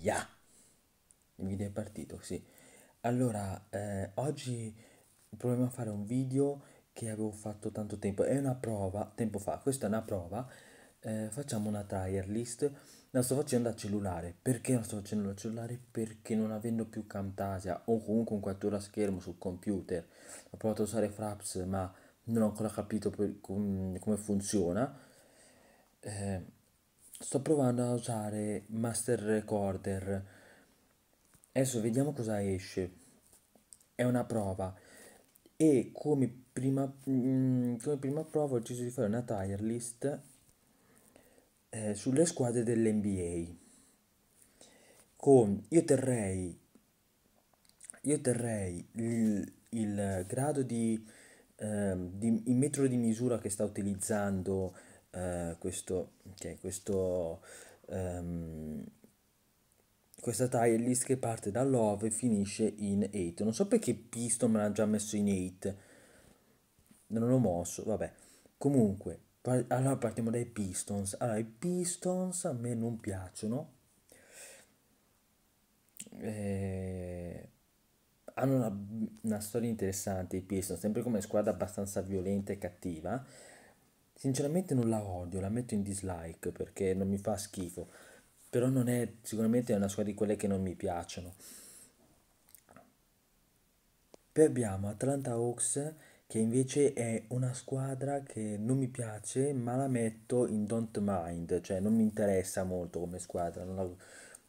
Yeah. Il video è partito, sì. Allora, eh, oggi proviamo a fare un video che avevo fatto tanto tempo. È una prova, tempo fa, questa è una prova. Eh, facciamo una trial list. La sto facendo da cellulare. Perché la sto facendo da cellulare? Perché non avendo più Camtasia o comunque un cattura schermo sul computer. Ho provato a usare Fraps ma non ho ancora capito per, com, come funziona. Eh, sto provando a usare Master Recorder. Adesso vediamo cosa esce. È una prova. E come prima, mm, come prima prova ho deciso di fare una tire list eh, sulle squadre dell'NBA. Con io terrei io terrei il, il grado di, eh, di il metro di misura che sta utilizzando eh, questo, cioè, questo, um, questa taglia list che parte da love e finisce in 8. Non so perché Piston me l'ha già messo in 8. Non l'ho mosso, vabbè. Comunque, allora partiamo dai Pistons. Allora, i Pistons a me non piacciono. Eh, hanno una, una storia interessante i Pistons, sempre come squadra abbastanza violenta e cattiva Sinceramente non la odio, la metto in dislike perché non mi fa schifo, però non è sicuramente è una squadra di quelle che non mi piacciono. Poi abbiamo Atlanta Hawks che invece è una squadra che non mi piace ma la metto in don't mind, cioè non mi interessa molto come squadra, non, la,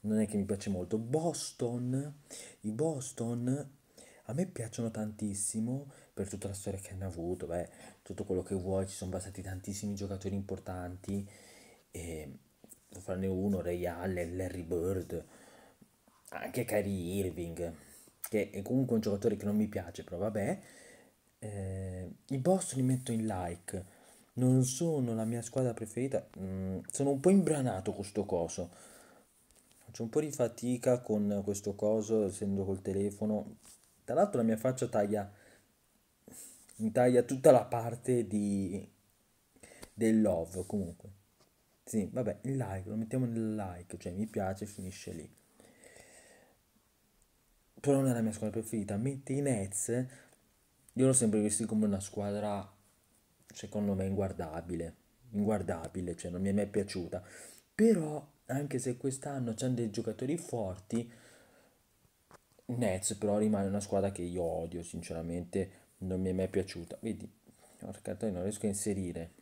non è che mi piace molto. Boston, i Boston a me piacciono tantissimo per tutta la storia che hanno avuto, beh, tutto quello che vuoi, ci sono passati tantissimi giocatori importanti, e, farne uno, Ray Allen, Larry Bird, anche Kyrie Irving, che è comunque un giocatore che non mi piace, però vabbè. Eh, I boss li metto in like, non sono la mia squadra preferita, mm, sono un po' imbranato con sto coso. Faccio un po' di fatica con questo coso, essendo col telefono, tra l'altro la mia faccia taglia, taglia tutta la parte di, del love comunque. Sì, vabbè, il like, lo mettiamo nel like, cioè mi piace, finisce lì. Però non è la mia squadra preferita. Mentre i Nets, io l'ho sempre visti come una squadra, secondo me, inguardabile. Inguardabile, cioè non mi è mai piaciuta. Però, anche se quest'anno c'hanno dei giocatori forti, Nets però rimane una squadra che io odio, sinceramente non mi è mai piaciuta. Vedi, porca non riesco a inserire.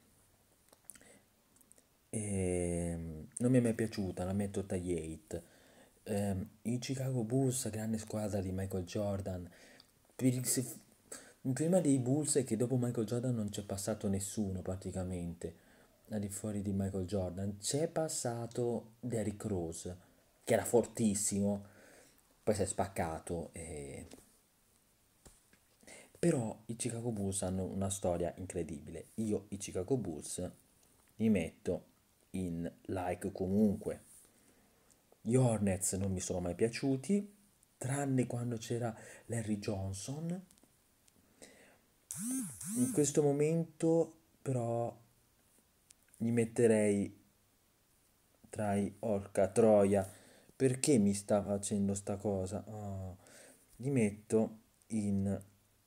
E, ehm, non mi è mai piaciuta, la metto tagliate. Um, I Chicago Bulls, grande squadra di Michael Jordan. Il problema dei Bulls è che dopo Michael Jordan non c'è passato nessuno praticamente. Al di fuori di Michael Jordan c'è passato Derrick Rose, che era fortissimo poi si è spaccato. E... Però i Chicago Bulls hanno una storia incredibile. Io i Chicago Bulls li metto in like comunque. Gli Hornets non mi sono mai piaciuti, tranne quando c'era Larry Johnson. In questo momento però li metterei tra i orca troia perché mi sta facendo sta cosa? Oh, li metto in...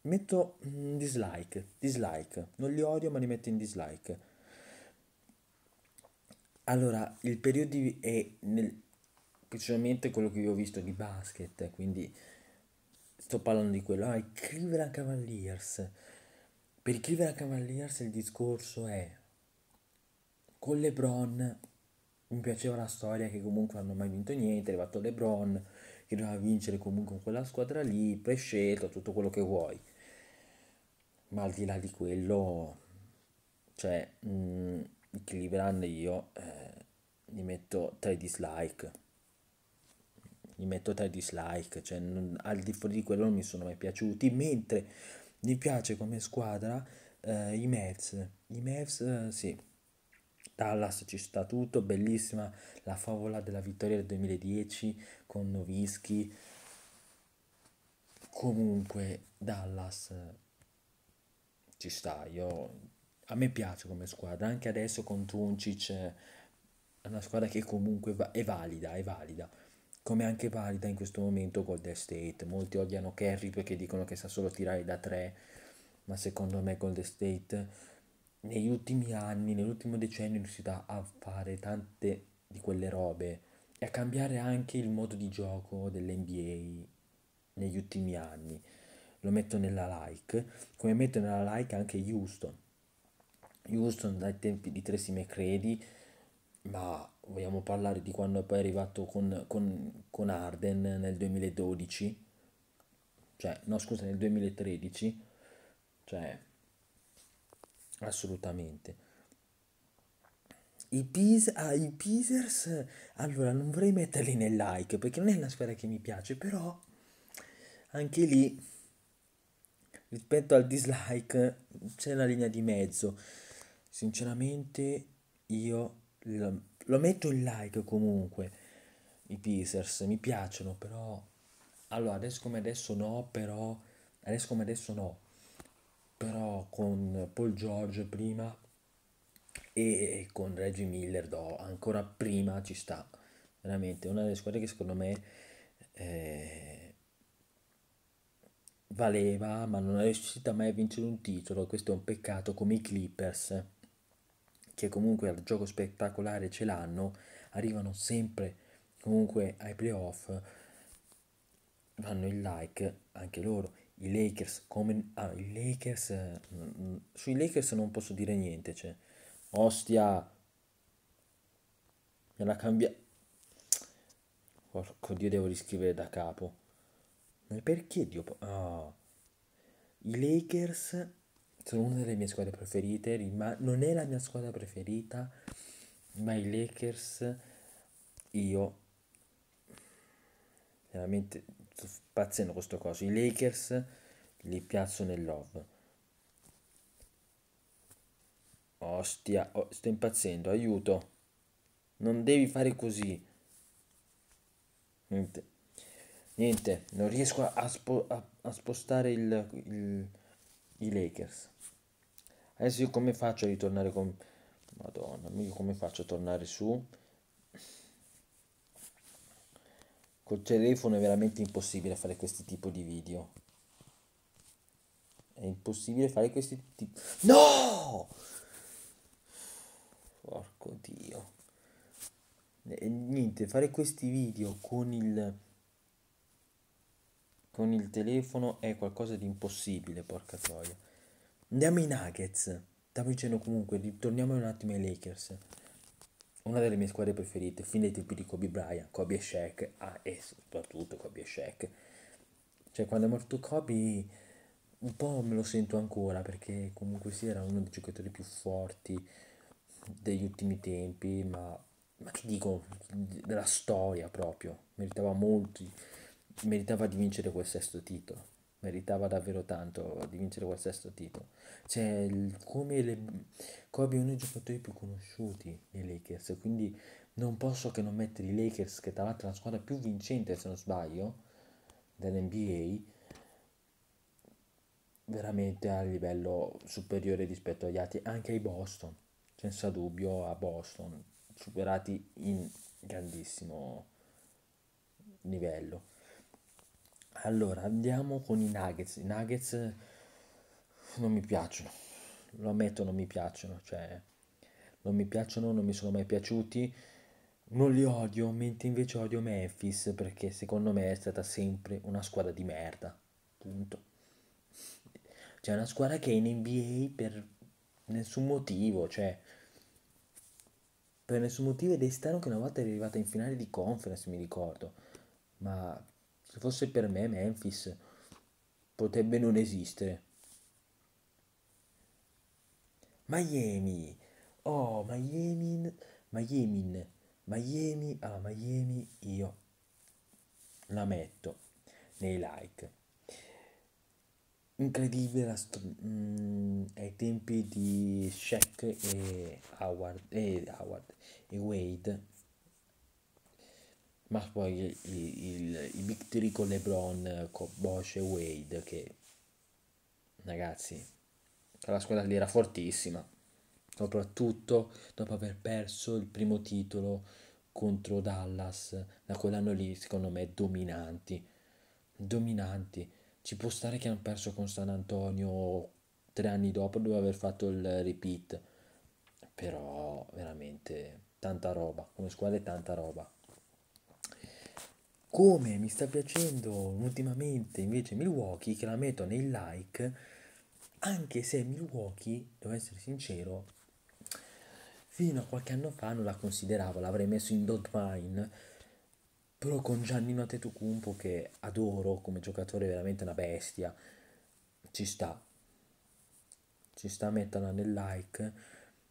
metto in mm, dislike, dislike, non li odio ma li metto in dislike. Allora, il periodo è nel, principalmente quello che io ho visto di basket, quindi sto parlando di quello. Ah, il Cleveland Cavaliers. Per i Cleveland Cavaliers il discorso è con LeBron mi piaceva la storia che comunque non hanno mai vinto niente, è arrivato LeBron che doveva vincere comunque con quella squadra lì, prescelto, tutto quello che vuoi. Ma al di là di quello, cioè, mh, mm, Cleveland io eh, gli metto tre dislike. Gli metto tre dislike, cioè non, al di fuori di quello non mi sono mai piaciuti, mentre mi piace come squadra eh, i Mavs. I Mavs, eh, sì, Dallas ci sta tutto, bellissima la favola della vittoria del 2010 con Novischi. Comunque Dallas ci sta, io, a me piace come squadra, anche adesso con Tuncic è una squadra che comunque è valida, è valida. Come anche valida in questo momento Golden State. Molti odiano Kerry perché dicono che sa solo tirare da tre, ma secondo me Golden State negli ultimi anni, nell'ultimo decennio è riuscita a fare tante di quelle robe e a cambiare anche il modo di gioco dell'NBA negli ultimi anni. Lo metto nella like, come metto nella like anche Houston. Houston dai tempi di Tracy McCready, ma vogliamo parlare di quando è poi arrivato con, con, con Arden nel 2012, cioè no scusa nel 2013, cioè assolutamente. I, pis- ah, I Pisers, allora non vorrei metterli nel like perché non è una sfera che mi piace, però anche lì rispetto al dislike c'è una linea di mezzo. Sinceramente io lo, lo metto in like comunque, i Pisers mi piacciono, però allora adesso come adesso no, però adesso come adesso no, però con Paul George prima e con Reggie Miller do, ancora prima ci sta veramente una delle squadre che secondo me eh, valeva ma non è riuscita mai a vincere un titolo questo è un peccato come i Clippers che comunque al gioco spettacolare ce l'hanno arrivano sempre comunque ai playoff vanno il like anche loro i Lakers come... Ah, i Lakers... Eh, mm, sui Lakers non posso dire niente, cioè... Ostia... Me la cambia... Porco Dio, devo riscrivere da capo. Ma perché Dio... Oh. I Lakers sono una delle mie squadre preferite, ma non è la mia squadra preferita, ma i Lakers io veramente pazzendo questo coso. I Lakers li piazzo nel love. Ostia, oh, sto impazzendo, aiuto. Non devi fare così. Niente, Niente non riesco a, spo a, a spostare il, il, i Lakers. Adesso io come faccio a ritornare con... Madonna, io come faccio a tornare su? col telefono è veramente impossibile fare questi tipo di video è impossibile fare questi tipi no porco dio e niente fare questi video con il con il telefono è qualcosa di impossibile porca troia andiamo ai nuggets stavo dicendo comunque ritorniamo un attimo ai lakers una delle mie squadre preferite, fin dai tempi di Kobe Bryant, Kobe e Shaq, ah, e soprattutto Kobe e Shaq. Cioè, quando è morto Kobe, un po' me lo sento ancora, perché comunque sì, era uno dei giocatori più forti degli ultimi tempi, ma, ma che dico, della storia proprio. Meritava molti, meritava di vincere quel sesto titolo meritava davvero tanto di vincere qualsiasi titolo. Cioè, come, le, Kobe uno dei giocatori più conosciuti nei Lakers, quindi non posso che non mettere i Lakers, che tra l'altro è la squadra più vincente, se non sbaglio, dell'NBA, veramente a livello superiore rispetto agli altri, anche ai Boston, senza dubbio a Boston, superati in grandissimo livello. Allora, andiamo con i Nuggets. I Nuggets eh, non mi piacciono, lo ammetto, non mi piacciono, cioè non mi piacciono, non mi sono mai piaciuti. Non li odio, mentre invece odio Memphis perché secondo me è stata sempre una squadra di merda. Punto. Cioè una squadra che è in NBA per nessun motivo, cioè per nessun motivo ed è strano che una volta è arrivata in finale di conference, mi ricordo, ma se fosse per me Memphis potrebbe non esistere. Miami. Oh, Miami. Miami. Miami. Ah, Miami io la metto nei like. Incredibile la st- mh, mm, ai tempi di Shaq e Howard, e Howard e Wade ma poi il, il, i big three con LeBron, con Bosch e Wade che ragazzi la squadra lì era fortissima soprattutto dopo aver perso il primo titolo contro Dallas da quell'anno lì secondo me dominanti dominanti ci può stare che hanno perso con San Antonio tre anni dopo dove aver fatto il repeat però veramente tanta roba come squadra è tanta roba come mi sta piacendo ultimamente invece Milwaukee, che la metto nei like, anche se Milwaukee, devo essere sincero, fino a qualche anno fa non la consideravo, l'avrei messo in dot Mine, però con Giannino Tetucumpo che adoro come giocatore, veramente una bestia, ci sta, ci sta, metterla nel like.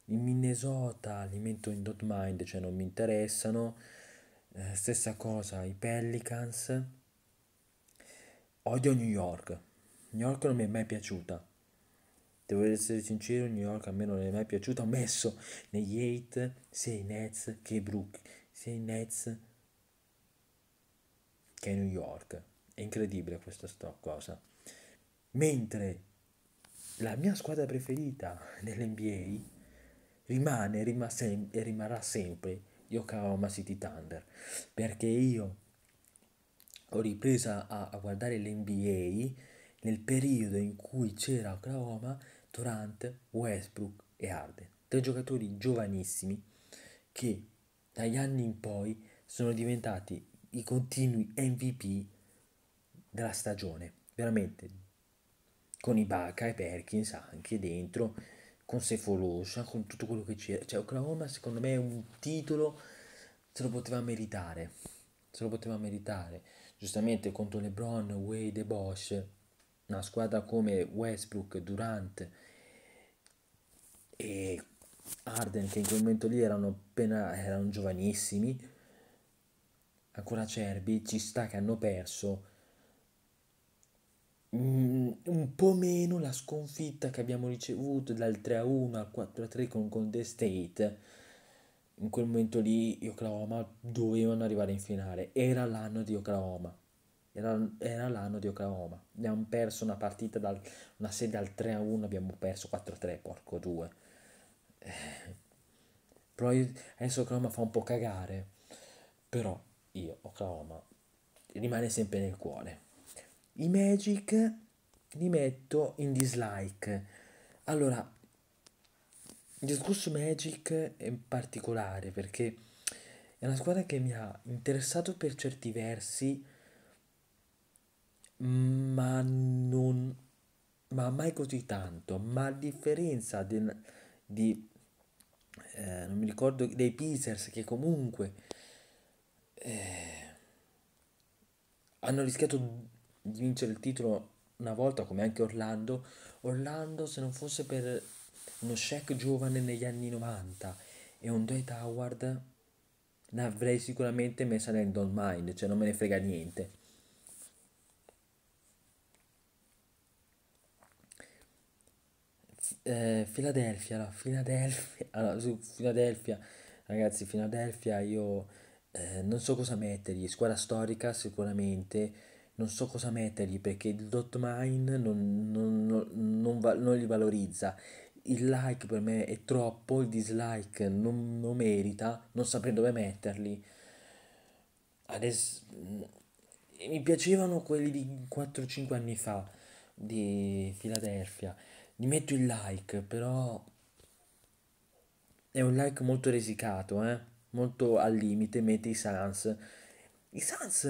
In Minnesota li metto in Dot Mind, cioè non mi interessano. Eh, stessa cosa i Pelicans. Odio New York. New York non mi è mai piaciuta. Devo essere sincero, New York a me non è mai piaciuta, ho messo negli 8 sia i Nets che i Brook, sia i Nets che New York. È incredibile questa cosa. Mentre la mia squadra preferita nell'NBA rimane rima e rimarrà sempre Yokohama City Thunder, perché io ho ripreso a, a guardare l'NBA nel periodo in cui c'era Oklahoma, Durant, Westbrook e Arden, tre giocatori giovanissimi che dagli anni in poi sono diventati i continui MVP della stagione, veramente con Ibaka e Perkins anche dentro con Sefolosa, con tutto quello che c'era. Cioè, Oklahoma secondo me è un titolo, se lo poteva meritare, se lo poteva meritare. Giustamente contro LeBron, Wade e Bosch, una squadra come Westbrook, Durant e Arden che in quel momento lì erano appena erano giovanissimi ancora Cerbi ci sta che hanno perso Mm, un po' meno la sconfitta che abbiamo ricevuto dal 3-1 a al 4-3 a con Golden State. In quel momento lì Oklahoma dovevano arrivare in finale, era l'anno di Oklahoma. Era, era l'anno di Oklahoma. Abbiamo perso una partita, dal, una serie al 3-1, a abbiamo perso 4-3, a porco 2. Eh, però io, adesso Oklahoma fa un po' cagare. Però io, Oklahoma, rimane sempre nel cuore. I magic li metto in dislike. Allora, il discorso magic è particolare perché è una squadra che mi ha interessato per certi versi, ma non ma mai così tanto. Ma a differenza del, di eh, non mi ricordo dei Pacers che comunque eh, hanno rischiato di vincere il titolo una volta come anche Orlando, Orlando se non fosse per uno Shaq giovane negli anni 90 e un Dwight Howard l'avrei sicuramente messa nel don't mind, cioè non me ne frega niente. Eh, Filadelfia, allora, su Philadelphia, ragazzi, Filadelfia, io eh, non so cosa mettergli, squadra storica sicuramente, non so cosa mettergli perché il dot mine non, non, non, non, va, non li valorizza. Il like per me è troppo, il dislike non, lo merita, non saprei dove metterli. Adesso mm, mi piacevano quelli di 4-5 anni fa di Filadelfia. Gli metto il like, però è un like molto resicato, eh? molto al limite, mette i Sans. I Sans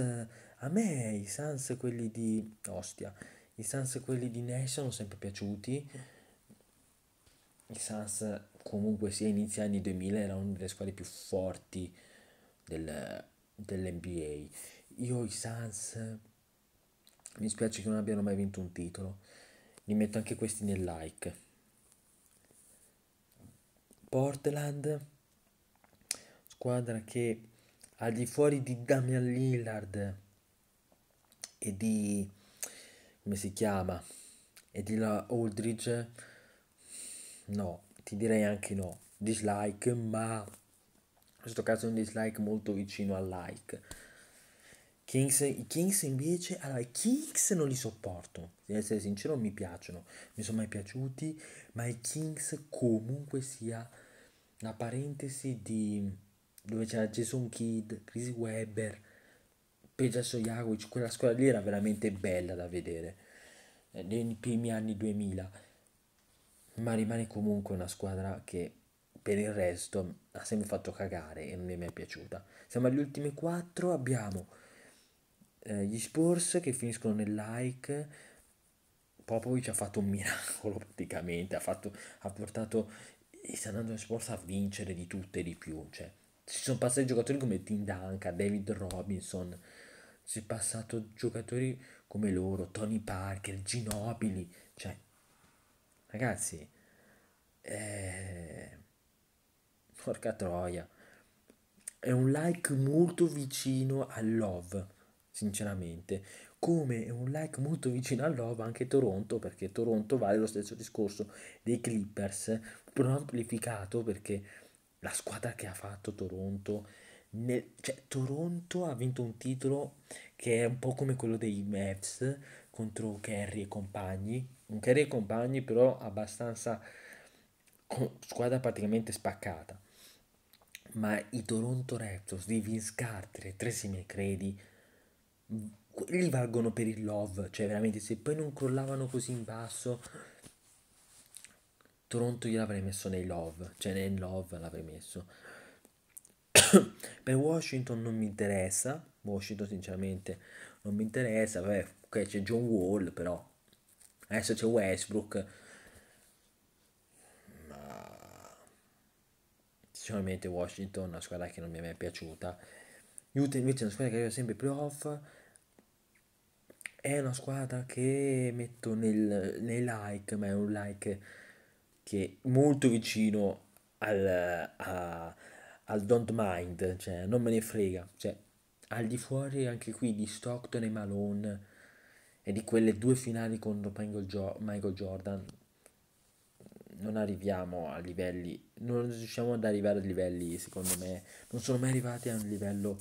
a me i Sans quelli di... Ostia. I Sans quelli di Nash sono sempre piaciuti. I Sans comunque sia inizio anni 2000 era una delle squadre più forti del, dell'NBA. Io i Sans... Mi spiace che non abbiano mai vinto un titolo. Li metto anche questi nel like. Portland, squadra che al di fuori di Damian Lillard e di... come si chiama? E di la Aldridge? No, ti direi anche no. Dislike, ma in questo caso è un dislike molto vicino al like. Kings, I Kings invece, allora i Kings non li sopporto, devo essere sincero non mi piacciono, mi sono mai piaciuti, ma i Kings comunque sia la parentesi di dove c'era Jason Kidd, Chris Webber, Peja Sojakovic, quella squadra lì era veramente bella da vedere eh, nei primi anni 2000, ma rimane comunque una squadra che per il resto ha sempre fatto cagare e non mi è mai piaciuta. Siamo agli ultimi 4 abbiamo eh, gli Spurs che finiscono nel like, Popovic ha fatto un miracolo praticamente, ha, fatto, ha portato il San Antonio Spurs a vincere di tutto e di più, cioè, ci sono passati giocatori come Tim Duncan, David Robinson, si è passato giocatori come loro, Tony Parker, Ginobili, cioè, ragazzi, eh, porca troia, è un like molto vicino al love, sinceramente, come è un like molto vicino al love anche Toronto, perché Toronto vale lo stesso discorso dei Clippers, però amplificato perché la squadra che ha fatto Toronto nel, cioè, Toronto ha vinto un titolo che è un po' come quello dei Mavs contro Kerry e compagni, un Kerry e compagni però abbastanza squadra praticamente spaccata. Ma i Toronto Raptors di Vince Carter e Tracy McCready li valgono per il love, cioè veramente se poi non crollavano così in basso Toronto gliel'avrei messo nei love, cioè nel love l'avrei messo. per Washington non mi interessa, Washington sinceramente non mi interessa, vabbè, okay, c'è John Wall però, adesso c'è Westbrook, ma sinceramente Washington è una squadra che non mi è mai piaciuta, Utah invece è una squadra che arriva sempre playoff, è una squadra che metto nel, nei like, ma è un like che è molto vicino al, a, al don't mind, cioè non me ne frega, cioè al di fuori anche qui di Stockton e Malone e di quelle due finali contro Michael, Jordan non arriviamo a livelli, non riusciamo ad arrivare a livelli secondo me, non sono mai arrivati a un livello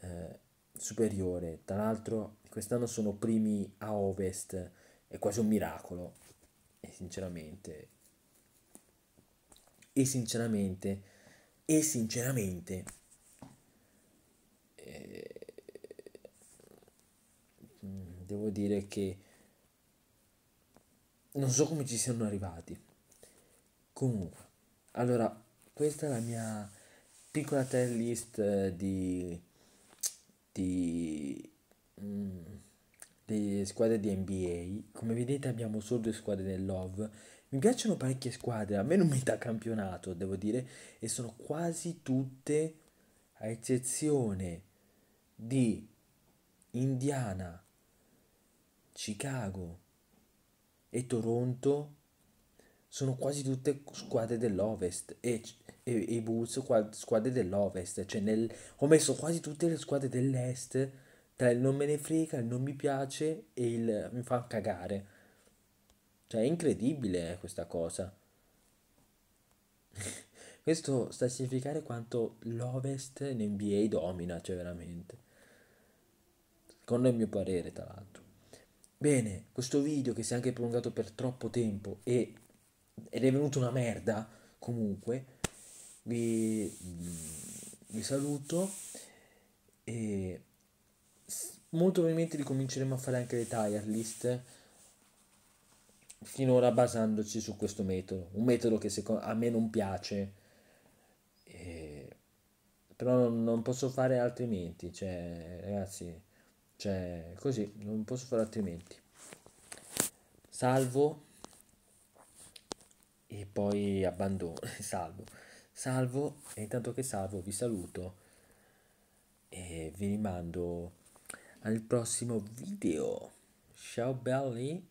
eh, superiore, tra l'altro quest'anno sono primi a ovest, è quasi un miracolo, e sinceramente, e sinceramente e sinceramente eh, devo dire che non so come ci siano arrivati comunque allora questa è la mia piccola tier list eh, di, di mm, di squadre di NBA come vedete abbiamo solo due squadre del Love mi piacciono parecchie squadre, a me non mi dà campionato, devo dire, e sono quasi tutte, a eccezione di Indiana, Chicago e Toronto, sono quasi tutte squadre dell'Ovest e, e, e i Bulls squadre dell'Ovest, cioè nel, ho messo quasi tutte le squadre dell'Est tra il non me ne frega, il non mi piace e il mi fa cagare. Cioè, è incredibile questa cosa. Questo sta a significare quanto l'Ovest in NBA domina, cioè veramente. Secondo il mio parere, tra l'altro. Bene, questo video che si è anche prolungato per troppo tempo e ed è venuto una merda, comunque, vi, mm, vi saluto e molto probabilmente ricominceremo a fare anche le tier list finora basandoci su questo metodo, un metodo che a me non piace, eh, però non, posso fare altrimenti, cioè ragazzi, cioè così, non posso fare altrimenti. Salvo e poi abbandono, salvo, salvo e intanto che salvo vi saluto e vi rimando al prossimo video. Ciao belli!